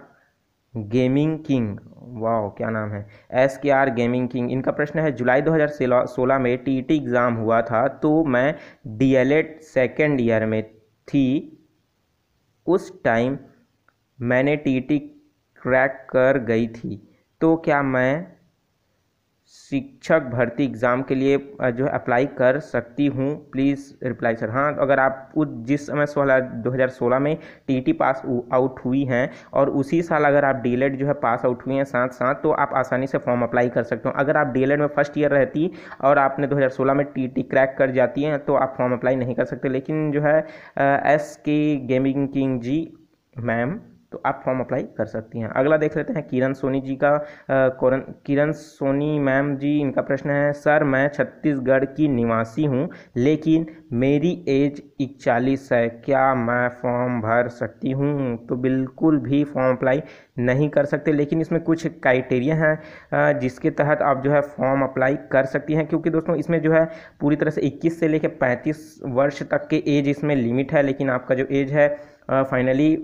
गेमिंग किंग वाह क्या नाम है एस के आर गेमिंग किंग इनका प्रश्न है जुलाई 2016 में टीईटी एग्ज़ाम हुआ था तो मैं डीएलएड सेकेंड ईयर में थी उस टाइम मैंने टीईटी क्रैक कर गई थी तो क्या मैं शिक्षक भर्ती एग्ज़ाम के लिए जो है अप्लाई कर सकती हूँ प्लीज़ रिप्लाई सर हाँ अगर आप उस जिस समय सोलह दो हज़ार सोलह में टीटी पास आउट हुई हैं और उसी साल अगर आप डीएलएड e जो है पास आउट हुई हैं साथ साथ तो आप आसानी से फॉर्म अप्लाई कर सकते हो अगर आप डीएलएड e में फर्स्ट ईयर रहती और आपने दो हज़ार सोलह में टी टी क्रैक कर जाती हैं तो आप फॉर्म अप्लाई नहीं कर सकते लेकिन जो है एस के गेमिंग किंग जी मैम तो आप फॉर्म अप्लाई कर सकती हैं अगला देख लेते हैं किरण सोनी जी का किरण सोनी मैम जी इनका प्रश्न है सर मैं छत्तीसगढ़ की निवासी हूँ लेकिन मेरी एज इकचालीस है क्या मैं फॉर्म भर सकती हूँ तो बिल्कुल भी फॉर्म अप्लाई नहीं कर सकते लेकिन इसमें कुछ क्राइटेरिया हैं जिसके तहत आप जो है फॉर्म अप्लाई कर सकती हैं क्योंकि दोस्तों इसमें जो है पूरी तरह से 21 से लेकर 35 वर्ष तक के एज इसमें लिमिट है लेकिन आपका जो एज है फाइनली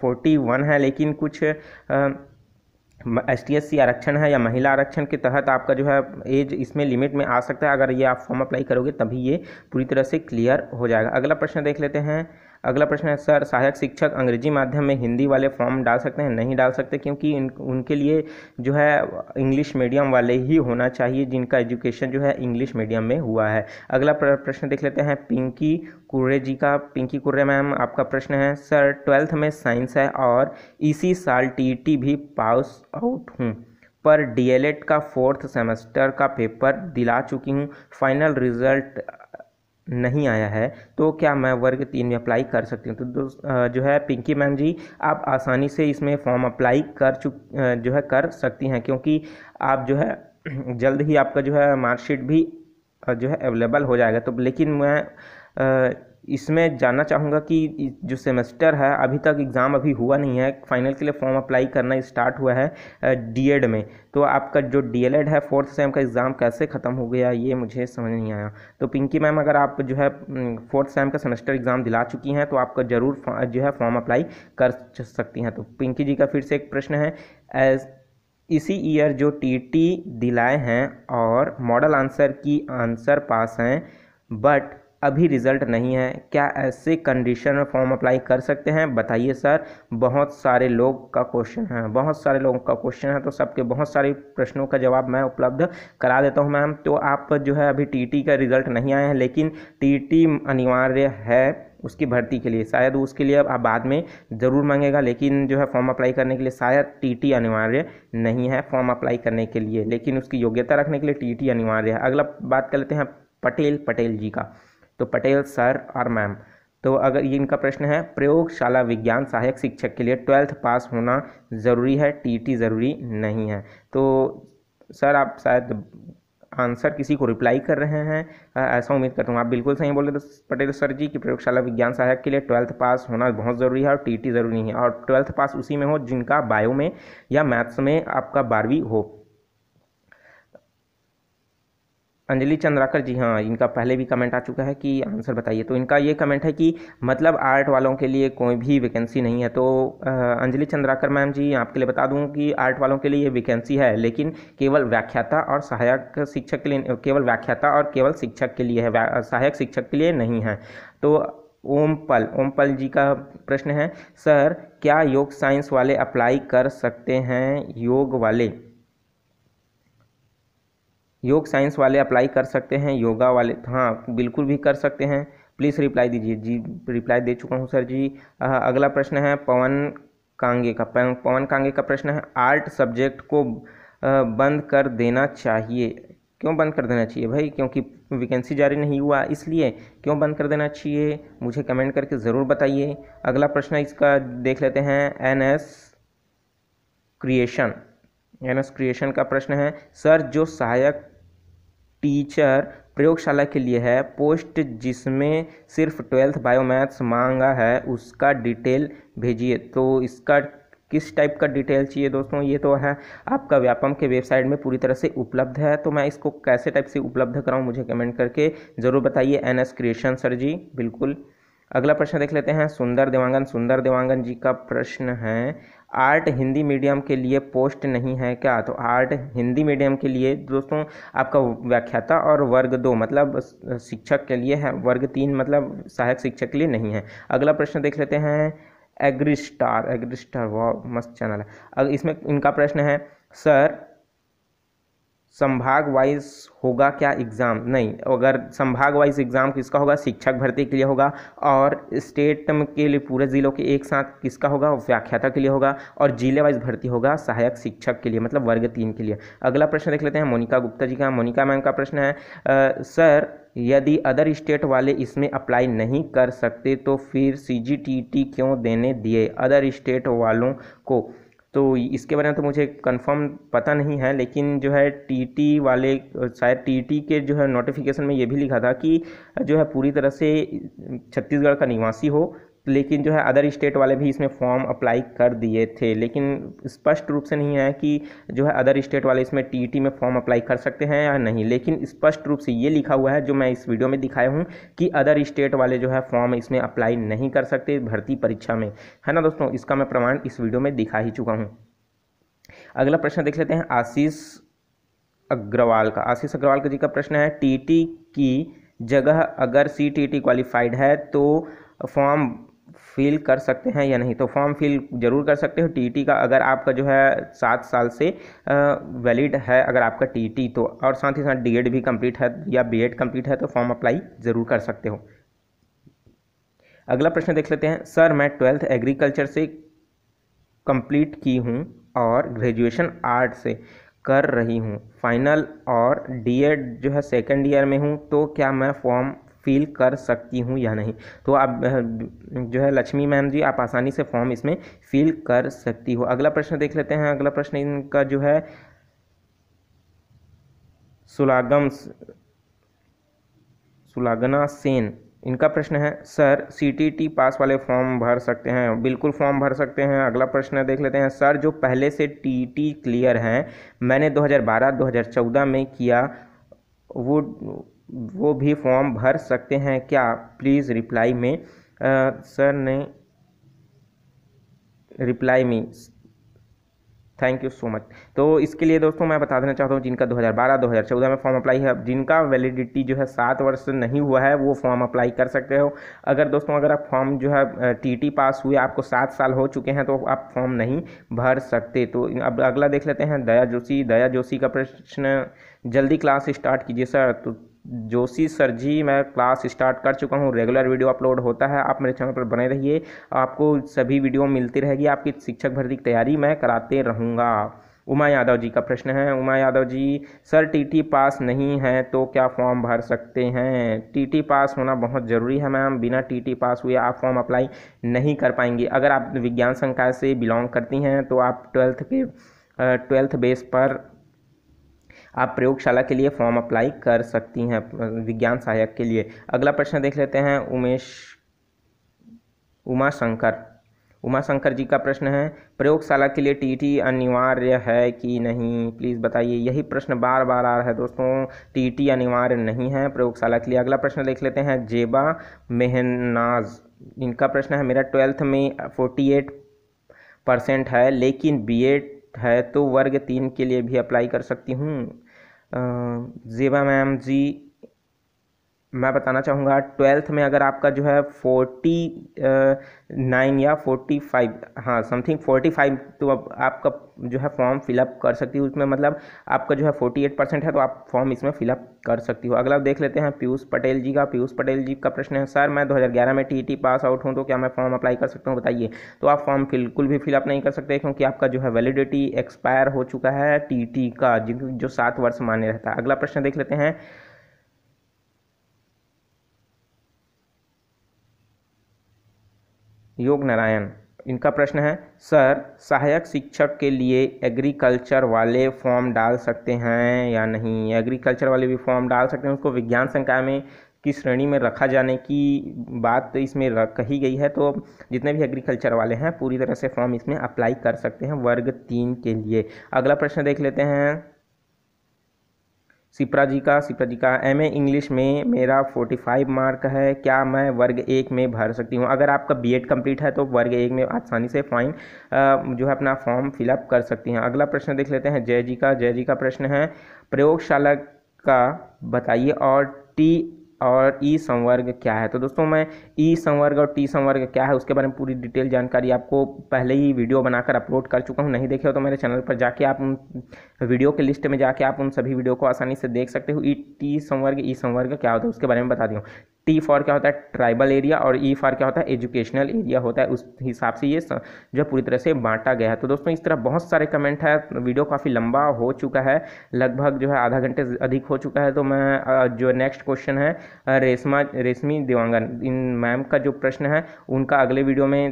फोर्टी वन है लेकिन कुछ एस टी आरक्षण है या महिला आरक्षण के तहत आपका जो है एज इसमें लिमिट में आ सकता है अगर ये आप फॉर्म अप्लाई करोगे तभी ये पूरी तरह से क्लियर हो जाएगा अगला प्रश्न देख लेते हैं अगला प्रश्न है सर सहायक शिक्षक अंग्रेजी माध्यम में हिंदी वाले फॉर्म डाल सकते हैं नहीं डाल सकते क्योंकि इन उनके लिए जो है इंग्लिश मीडियम वाले ही होना चाहिए जिनका एजुकेशन जो है इंग्लिश मीडियम में हुआ है अगला प्रश्न देख लेते हैं पिंकी कुर्रे जी का पिंकी कुर्रे मैम आपका प्रश्न है सर ट्वेल्थ में साइंस है और इसी साल टी भी पास आउट हूँ पर डीएलएड का फोर्थ सेमेस्टर का पेपर दिला चुकी हूँ फाइनल रिजल्ट नहीं आया है तो क्या मैं वर्ग तीन में अप्लाई कर सकती हूँ तो जो है पिंकी मैम जी आप आसानी से इसमें फॉर्म अप्लाई कर चुक जो है कर सकती हैं क्योंकि आप जो है (clears throat) जल्द ही आपका जो है मार्कशीट भी जो है अवेलेबल हो जाएगा तो लेकिन मैं इसमें जानना चाहूँगा कि जो सेमेस्टर है अभी तक एग्ज़ाम अभी हुआ नहीं है फाइनल के लिए फॉर्म अप्लाई करना स्टार्ट हुआ है डीएड में तो आपका जो डीएलएड है फोर्थ सेम का एग्ज़ाम कैसे ख़त्म हो गया ये मुझे समझ नहीं आया तो पिंकी मैम अगर आप जो है फोर्थ सेम का सेमेस्टर एग्ज़ाम दिला चुकी हैं तो आपका ज़रूर जो है फॉर्म अप्लाई कर सकती हैं तो पिंकी जी का फिर से एक प्रश्न है एज इसी ईयर जो टीटी दिलाए हैं और model answer key answer pass हैं बट अभी रिज़ल्ट नहीं है क्या ऐसे कंडीशन में फॉर्म अप्लाई कर सकते हैं बताइए सर बहुत सारे लोग का क्वेश्चन है बहुत सारे लोगों का क्वेश्चन है तो सबके बहुत सारे प्रश्नों का जवाब मैं उपलब्ध करा देता हूं मैम तो आप जो है अभी टीटी का रिज़ल्ट नहीं आया है लेकिन टीटी अनिवार्य है उसकी भर्ती के लिए शायद उसके लिए अब बाद में ज़रूर मांगेगा लेकिन जो है फॉर्म अप्लाई करने के लिए शायद टीटी अनिवार्य नहीं है फॉर्म अप्लाई करने के लिए लेकिन उसकी योग्यता रखने के लिए टीटी अनिवार्य है अगला बात कर लेते हैं पटेल पटेल जी का तो पटेल सर और मैम तो अगर ये इनका प्रश्न है प्रयोगशाला विज्ञान सहायक शिक्षक के लिए ट्वेल्थ पास होना ज़रूरी है टीटी ज़रूरी नहीं है तो सर आप शायद आंसर किसी को रिप्लाई कर रहे हैं ऐसा उम्मीद करता हूँ आप बिल्कुल सही बोले तो पटेल सर जी कि प्रयोगशाला विज्ञान सहायक के लिए ट्वेल्थ पास होना बहुत ज़रूरी है और टी ज़रूरी नहीं है और ट्वेल्थ पास उसी में हो जिनका बायो में या मैथ्स में आपका बारहवीं हो अंजलि चंद्राकर जी हाँ इनका पहले भी कमेंट आ चुका है कि आंसर बताइए तो इनका ये कमेंट है कि मतलब आर्ट वालों के लिए कोई भी वैकेंसी नहीं है तो अंजलि चंद्राकर मैम जी आपके लिए बता दूँ कि आर्ट वालों के लिए ये वैकेंसी है लेकिन केवल व्याख्याता और सहायक शिक्षक के लिए केवल व्याख्याता और केवल शिक्षक के लिए है सहायक शिक्षक के लिए नहीं है तो ओम पल ओम पल जी का प्रश्न है सर क्या योग साइंस वाले अप्लाई कर सकते हैं योग वाले योग साइंस वाले अप्लाई कर सकते हैं योगा वाले हाँ बिल्कुल भी कर सकते हैं प्लीज़ रिप्लाई दीजिए जी रिप्लाई दे चुका हूँ सर जी आ, अगला प्रश्न है पवन कांगे का पवन कांगे का प्रश्न है आर्ट सब्जेक्ट को बंद कर देना चाहिए क्यों बंद कर देना चाहिए भाई क्योंकि वैकेंसी जारी नहीं हुआ इसलिए क्यों बंद कर देना चाहिए मुझे कमेंट करके ज़रूर बताइए अगला प्रश्न इसका देख लेते हैं N S Creation N S Creation का प्रश्न है सर जो सहायक टीचर प्रयोगशाला के लिए है पोस्ट जिसमें सिर्फ ट्वेल्थ बायो मैथ्स मांगा है उसका डिटेल भेजिए तो इसका किस टाइप का डिटेल चाहिए दोस्तों ये तो है आपका व्यापम के वेबसाइट में पूरी तरह से उपलब्ध है तो मैं इसको कैसे टाइप से उपलब्ध कराऊँ मुझे कमेंट करके ज़रूर बताइए N S Creation sir ji बिल्कुल अगला प्रश्न देख लेते हैं सुंदर देवांगन सुंदर देवांगन जी का प्रश्न है आर्ट हिंदी मीडियम के लिए पोस्ट नहीं है क्या तो आर्ट हिंदी मीडियम के लिए दोस्तों आपका व्याख्याता और वर्ग दो मतलब शिक्षक के लिए है वर्ग तीन मतलब सहायक शिक्षक के लिए नहीं है अगला प्रश्न देख लेते हैं एग्री स्टार एग्री स्टार वाह मस्त चैनल है अगर इसमें इनका प्रश्न है सर संभाग वाइज होगा क्या एग्ज़ाम नहीं अगर संभाग वाइज एग्ज़ाम किसका होगा शिक्षक भर्ती के लिए होगा और स्टेट के लिए पूरे ज़िलों के एक साथ किसका होगा व्याख्याता के लिए होगा और जिले वाइज भर्ती होगा सहायक शिक्षक के लिए मतलब वर्ग तीन के लिए अगला प्रश्न देख लेते हैं मोनिका गुप्ता जी का मोनिका मैम का प्रश्न है आ, सर यदि अदर स्टेट वाले इसमें अप्लाई नहीं कर सकते तो फिर सी क्यों देने दिए अदर स्टेट वालों को तो इसके बारे में तो मुझे कंफर्म पता नहीं है लेकिन जो है टीटी वाले शायद टीटी के जो है नोटिफिकेशन में ये भी लिखा था कि जो है पूरी तरह से छत्तीसगढ़ का निवासी हो लेकिन जो है अदर स्टेट वाले भी इसमें फॉर्म अप्लाई कर दिए थे लेकिन स्पष्ट रूप से नहीं है कि जो है अदर स्टेट वाले इसमें टी में फॉर्म अप्लाई कर सकते हैं या नहीं लेकिन स्पष्ट रूप से ये लिखा हुआ है जो मैं इस वीडियो में दिखाया हूँ कि अदर स्टेट वाले जो है फॉर्म इसमें अप्लाई नहीं कर सकते भर्ती परीक्षा में है ना दोस्तों इसका मैं प्रमाण इस वीडियो में दिखा ही चुका हूँ अगला प्रश्न देख लेते हैं आशीष अग्रवाल का आशीष अग्रवाल का जी का प्रश्न है टी की जगह अगर सी टी क्वालिफाइड है तो फॉर्म फिल कर सकते हैं या नहीं तो फॉर्म फिल जरूर कर सकते हो टीटी का अगर आपका जो है सात साल से वैलिड है अगर आपका टीटी तो और साथ ही साथ डीएड भी कंप्लीट है या बीएड कंप्लीट है तो फॉर्म अप्लाई ज़रूर कर सकते हो अगला प्रश्न देख लेते हैं सर मैं ट्वेल्थ एग्रीकल्चर से कंप्लीट की हूँ और ग्रेजुएशन आर्ट से कर रही हूँ फाइनल और डीएड जो है सेकेंड ईयर में हूँ तो क्या मैं फॉर्म फील कर सकती हूँ या नहीं तो आप जो है लक्ष्मी मैम जी आप आसानी से फॉर्म इसमें फिल कर सकती हो अगला प्रश्न देख लेते हैं अगला प्रश्न इनका जो है सुलागम सुलागना सेन इनका प्रश्न है सर सीटीटी पास वाले फॉर्म भर सकते हैं बिल्कुल फॉर्म भर सकते हैं अगला प्रश्न देख लेते हैं सर जो पहले से टीटी क्लियर हैं मैंने 2012-2014 में किया वो वो भी फॉर्म भर सकते हैं क्या प्लीज़ रिप्लाई में आ, सर ने रिप्लाई में थैंक यू सो मच तो इसके लिए दोस्तों मैं बता देना चाहता हूँ जिनका 2012 2014 में फॉर्म अप्लाई है जिनका वैलिडिटी जो है सात वर्ष नहीं हुआ है वो फॉर्म अप्लाई कर सकते हो अगर दोस्तों अगर आप फॉर्म जो है टीटी पास हुए आपको सात साल हो चुके हैं तो आप फॉर्म नहीं भर सकते तो अब अगला देख लेते हैं दया जोशी दया जोशी का प्रश्न जल्दी क्लास स्टार्ट कीजिए सर तो जोशी सर जी मैं क्लास स्टार्ट कर चुका हूँ रेगुलर वीडियो अपलोड होता है आप मेरे चैनल पर बने रहिए आपको सभी वीडियो मिलती रहेगी आपकी शिक्षक भर्ती की तैयारी मैं कराते रहूँगा उमा यादव जी का प्रश्न है Uma Yadav ji sir TT pass नहीं है तो क्या फॉर्म भर सकते हैं टीटी पास होना बहुत ज़रूरी है मैम बिना टीटी पास हुए आप फॉर्म अप्लाई नहीं कर पाएंगे अगर आप विज्ञान संकाय से बिलोंग करती हैं तो आप ट्वेल्थ के ट्वेल्थ बेस पर आप प्रयोगशाला के लिए फॉर्म अप्लाई कर सकती हैं विज्ञान सहायक के लिए अगला प्रश्न देख लेते हैं उमेश उमा शंकर उमा शंकर जी का प्रश्न है प्रयोगशाला के लिए टीटी अनिवार्य है कि नहीं प्लीज़ बताइए यही प्रश्न बार बार आ रहा है दोस्तों टीटी अनिवार्य नहीं है प्रयोगशाला के लिए अगला प्रश्न देख लेते हैं जेबा मेहनाज इनका प्रश्न है मेरा ट्वेल्थ में फोर्टी एट परसेंट है लेकिन बी है तो वर्ग तीन के लिए भी अप्लाई कर सकती हूँ ज़ेबा मैम जी मैं बताना चाहूँगा ट्वेल्थ में अगर आपका जो है फोर्टी नाइन या फोर्टी फाइव हाँ समथिंग फोर्टी फाइव तो अब आपका जो है फॉर्म फिलअप कर सकती हो उसमें मतलब आपका जो है फोर्टी एट परसेंट है तो आप फॉर्म इसमें फिलअप कर सकती हो अगला देख लेते हैं पीयूष पटेल जी का पीयूष पटेल जी का प्रश्न है सर मैं दो में टी टी पास आउट हूँ तो क्या मैं फॉर्म अप्लाई कर सकता हूँ बताइए तो आप फॉर्म बिल्कुल भी फिलअप नहीं कर सकते क्योंकि आपका जो है वैलिडिटी एक्सपायर हो चुका है टी e का जो सात वर्ष मान्य रहता है अगला प्रश्न देख लेते हैं योग नारायण इनका प्रश्न है सर सहायक शिक्षक के लिए एग्रीकल्चर वाले फॉर्म डाल सकते हैं या नहीं एग्रीकल्चर वाले भी फॉर्म डाल सकते हैं उसको विज्ञान संकाय में की श्रेणी में रखा जाने की बात इसमें कही गई है तो जितने भी एग्रीकल्चर वाले हैं पूरी तरह से फॉर्म इसमें अप्लाई कर सकते हैं वर्ग तीन के लिए अगला प्रश्न देख लेते हैं सिप्रा जी का सिप्रा जी का एम इंग्लिश में मेरा 45 मार्क है क्या मैं वर्ग एक में भर सकती हूँ अगर आपका बीएड कंप्लीट है तो वर्ग एक में आसानी से फाइन जो है अपना फॉर्म फिलअप कर सकती हैं अगला प्रश्न देख लेते हैं जय जी का जय जी का प्रश्न है प्रयोगशाला का बताइए और टी और ई संवर्ग क्या है तो दोस्तों मैं ई संवर्ग और टी संवर्ग क्या है उसके बारे में पूरी डिटेल जानकारी आपको पहले ही वीडियो बनाकर अपलोड कर चुका हूँ नहीं देखे हो तो मेरे चैनल पर जाके आप उन वीडियो के लिस्ट में जाके आप उन सभी वीडियो को आसानी से देख सकते हो ई टी संवर्ग ई संवर्ग क्या होता है उसके बारे में बता दी टी फॉर क्या होता है ट्राइबल एरिया और ई e फॉर क्या होता है एजुकेशनल एरिया होता है उस हिसाब से ये जो पूरी तरह से बांटा गया है तो दोस्तों इस तरह बहुत सारे कमेंट है वीडियो काफ़ी लंबा हो चुका है लगभग जो है आधा घंटे अधिक हो चुका है तो मैं जो नेक्स्ट क्वेश्चन है रेशमा रेशमी देवांगन इन मैम का जो प्रश्न है उनका अगले वीडियो में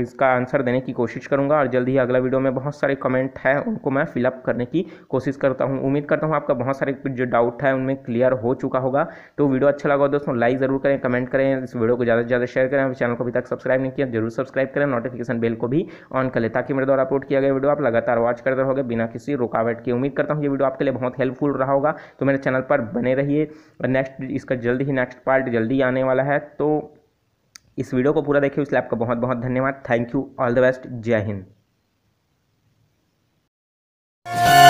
इसका आंसर देने की कोशिश करूँगा और जल्द ही अगला वीडियो में बहुत सारे कमेंट है उनको मैं फिलअप करने की कोशिश करता हूँ उम्मीद करता हूँ आपका बहुत सारे जो डाउट है उनमें क्लियर हो चुका होगा तो वीडियो अच्छा लगा दोस्तों लाइक ज़रूर करें कमेंट करें इस वीडियो को ज़्यादा से ज़्यादा शेयर करें चैनल को अभी तक सब्सक्राइब नहीं किया जरूर सब्सक्राइब करें नोटिफिकेशन बेल को भी ऑन करें ताकि मेरे द्वारा अपलोड किया गया वीडियो आप लगातार वॉच करते रहोगे बिना किसी रुकावट की उम्मीद करता हूँ ये वीडियो आपके लिए बहुत हेल्पफुल रहा होगा तो मेरे चैनल पर बने रहिए नेक्स्ट इसका जल्द ही नेक्स्ट पार्ट जल्दी आने वाला है तो इस वीडियो को पूरा देखिए इसलिए आपका बहुत बहुत धन्यवाद thank you all the best जय हिंद